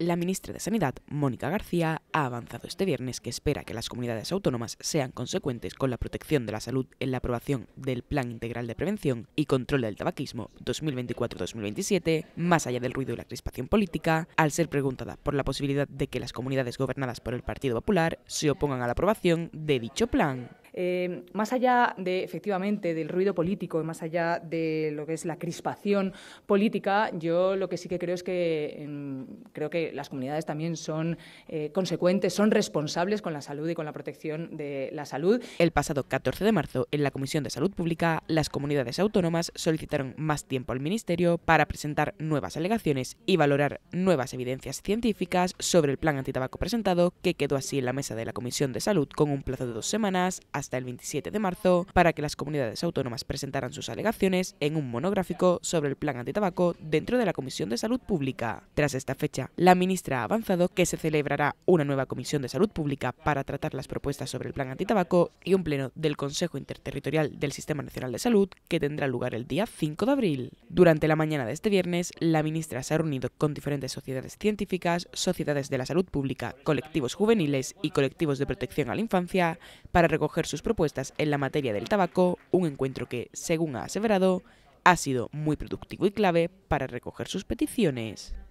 La ministra de Sanidad, Mónica García, ha avanzado este viernes que espera que las comunidades autónomas sean consecuentes con la protección de la salud en la aprobación del Plan Integral de Prevención y Control del Tabaquismo 2024-2027, más allá del ruido y la crispación política, al ser preguntada por la posibilidad de que las comunidades gobernadas por el Partido Popular se opongan a la aprobación de dicho plan. Eh, más allá de, efectivamente, del ruido político y más allá de lo que es la crispación política, yo lo que sí que creo es que em, creo que las comunidades también son eh, consecuentes, son responsables con la salud y con la protección de la salud. El pasado 14 de marzo, en la Comisión de Salud Pública, las comunidades autónomas solicitaron más tiempo al Ministerio para presentar nuevas alegaciones y valorar nuevas evidencias científicas sobre el plan antitabaco presentado, que quedó así en la mesa de la Comisión de Salud con un plazo de dos semanas hasta el 27 de marzo para que las comunidades autónomas presentaran sus alegaciones en un monográfico sobre el plan antitabaco dentro de la Comisión de Salud Pública. Tras esta fecha, la ministra ha avanzado que se celebrará una nueva Comisión de Salud Pública para tratar las propuestas sobre el plan antitabaco y un pleno del Consejo Interterritorial del Sistema Nacional de Salud que tendrá lugar el día 5 de abril. Durante la mañana de este viernes, la ministra se ha reunido con diferentes sociedades científicas, sociedades de la salud pública, colectivos juveniles y colectivos de protección a la infancia para recoger sus propuestas en la materia del tabaco, un encuentro que, según ha aseverado, ha sido muy productivo y clave para recoger sus peticiones.